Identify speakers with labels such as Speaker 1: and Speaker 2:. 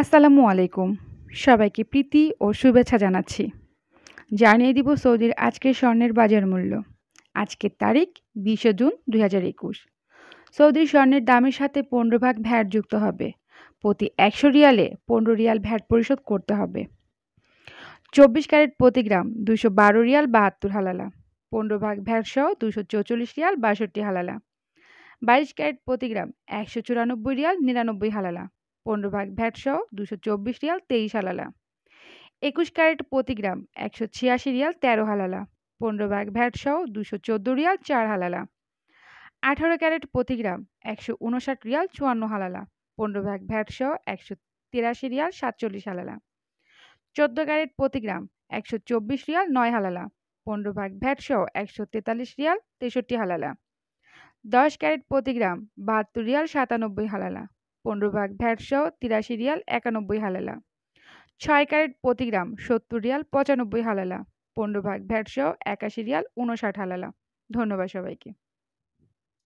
Speaker 1: আসসালামু আলাইকুম সবাইকে প্রীতি ও শুভেচ্ছা জানাচ্ছি জানিয়ে দিব সৌদির আজকের স্বর্ণের বাজার মূল্য আজকের তারিখ বিশে জুন দুই হাজার একুশ সৌদির স্বর্ণের দামের সাথে পনেরো ভাগ ভ্যাট যুক্ত হবে প্রতি একশো রিয়ালে পনেরো রিয়াল ভ্যাট পরিশোধ করতে হবে চব্বিশ ক্যারেট প্রতি গ্রাম দুশো বারো রিয়াল বাহাত্তর হালালা পনেরো ভাগ ভ্যাট সহ দুশো চৌচল্লিশ রিয়াল বাষট্টি হালালা বাইশ ক্যারেট প্রতি গ্রাম একশো চুরানব্বই রিয়াল নিরানব্বই হালালা পনেরো ভাগ ভ্যাট সহ দুশো চব্বিশ রিয়াল তেইশ হালালা একুশ ক্যারেট প্রতি গ্রাম একশো ছিয়াশি রিয়াল তেরো হালালা পনেরো ভাগ ভ্যাট সহ দুশো চোদ্দো রিয়াল চার হালালা আঠারো ক্যারেট প্রতি গ্রাম একশো উনষাট রিয়াল চুয়ান্ন হালালা পনেরো ভাগ ভ্যাট সহ একশো তিরাশি রিয়াল সাতচল্লিশ হালালা চোদ্দো ক্যারেট প্রতি গ্রাম একশো চব্বিশ রিয়াল নয় হালালা পনেরো ভাগ ভ্যাট সহ একশো তেতাল্লিশ রিয়াল তেষট্টি হালালা দশ ক্যারেট প্রতি গ্রাম বাহাত্তর রিয়াল সাতানব্বই হালালা পনেরো ভাগ ভ্যাটসহ তিরাশি রিয়াল একানব্বই হালালা ছয় ক্যারেট প্রতি গ্রাম সত্তর রিয়াল পঁচানব্বই হালালা পনেরো ভাগ ভ্যাটসহ একাশি রিয়াল উনষাট হালালা ধন্যবাদ সবাইকে